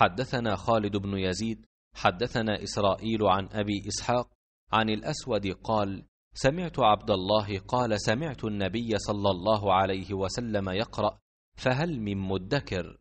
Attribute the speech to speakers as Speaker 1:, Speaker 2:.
Speaker 1: حدثنا خالد بن يزيد
Speaker 2: حدثنا إسرائيل عن أبي إسحاق عن الأسود قال سمعت عبد الله قال سمعت النبي صلى الله عليه وسلم يقرأ فهل
Speaker 1: من مدكر